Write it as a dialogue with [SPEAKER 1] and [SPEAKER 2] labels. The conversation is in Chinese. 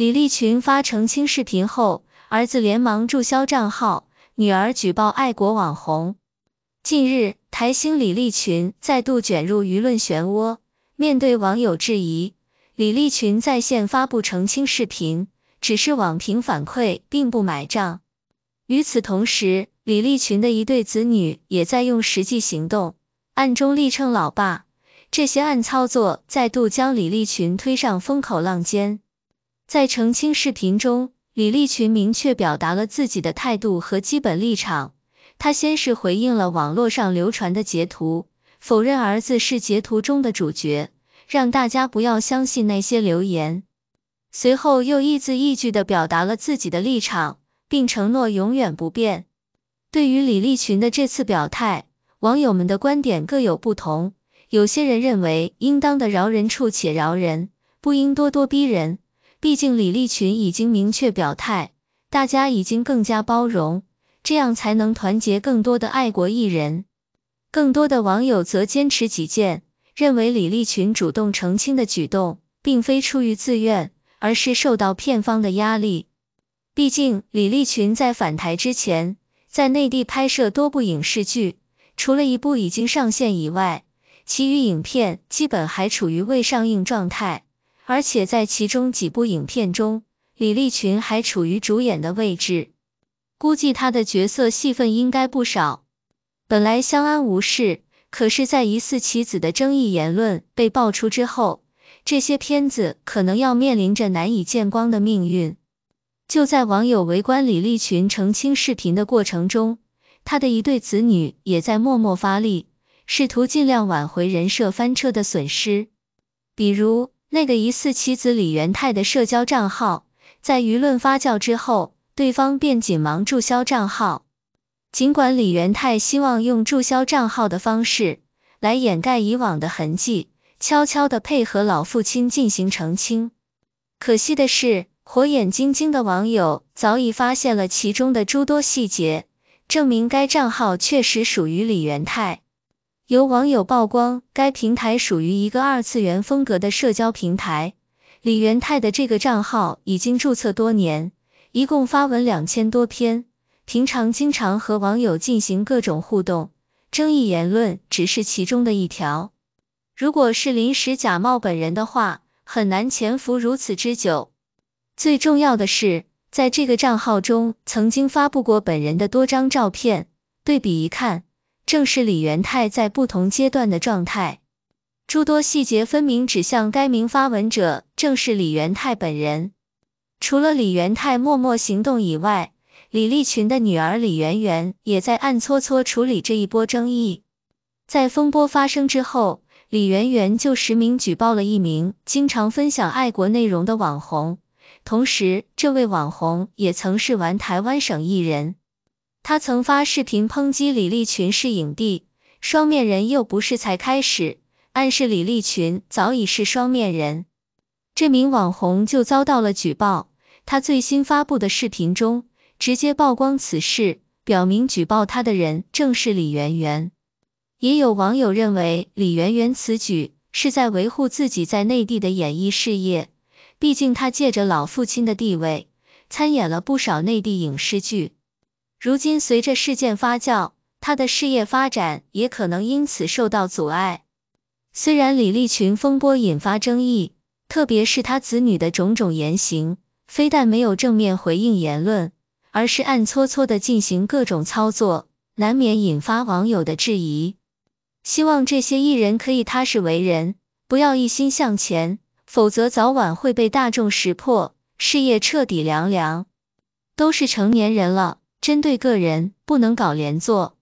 [SPEAKER 1] 李立群发澄清视频后，儿子连忙注销账号，女儿举报爱国网红。近日，台星李立群再度卷入舆论漩涡，面对网友质疑，李立群在线发布澄清视频，只是网评反馈并不买账。与此同时，李立群的一对子女也在用实际行动暗中力撑老爸，这些暗操作再度将李立群推上风口浪尖。在澄清视频中，李立群明确表达了自己的态度和基本立场。他先是回应了网络上流传的截图，否认儿子是截图中的主角，让大家不要相信那些留言。随后又一字一句的表达了自己的立场，并承诺永远不变。对于李立群的这次表态，网友们的观点各有不同。有些人认为应当的饶人处且饶人，不应咄咄逼人。毕竟李立群已经明确表态，大家已经更加包容，这样才能团结更多的爱国艺人。更多的网友则坚持己见，认为李立群主动澄清的举动并非出于自愿，而是受到片方的压力。毕竟李立群在返台之前，在内地拍摄多部影视剧，除了一部已经上线以外，其余影片基本还处于未上映状态。而且在其中几部影片中，李立群还处于主演的位置，估计他的角色戏份应该不少。本来相安无事，可是，在疑似棋子的争议言论被爆出之后，这些片子可能要面临着难以见光的命运。就在网友围观李立群澄清视频的过程中，他的一对子女也在默默发力，试图尽量挽回人设翻车的损失，比如。那个疑似妻子李元泰的社交账号，在舆论发酵之后，对方便紧忙注销账号。尽管李元泰希望用注销账号的方式来掩盖以往的痕迹，悄悄的配合老父亲进行澄清，可惜的是，火眼金睛的网友早已发现了其中的诸多细节，证明该账号确实属于李元泰。有网友曝光，该平台属于一个二次元风格的社交平台。李元泰的这个账号已经注册多年，一共发文两千多篇，平常经常和网友进行各种互动。争议言论只是其中的一条。如果是临时假冒本人的话，很难潜伏如此之久。最重要的是，在这个账号中曾经发布过本人的多张照片，对比一看。正是李元太在不同阶段的状态，诸多细节分明指向该名发文者正是李元太本人。除了李元太默默行动以外，李立群的女儿李媛媛也在暗搓搓处理这一波争议。在风波发生之后，李媛媛就实名举报了一名经常分享爱国内容的网红，同时这位网红也曾是玩台湾省艺人。他曾发视频抨击李立群是影帝，双面人又不是才开始，暗示李立群早已是双面人。这名网红就遭到了举报，他最新发布的视频中直接曝光此事，表明举报他的人正是李媛媛。也有网友认为，李媛媛此举是在维护自己在内地的演艺事业，毕竟她借着老父亲的地位，参演了不少内地影视剧。如今随着事件发酵，他的事业发展也可能因此受到阻碍。虽然李立群风波引发争议，特别是他子女的种种言行，非但没有正面回应言论，而是暗搓搓的进行各种操作，难免引发网友的质疑。希望这些艺人可以踏实为人，不要一心向前，否则早晚会被大众识破，事业彻底凉凉。都是成年人了。针对个人，不能搞连坐。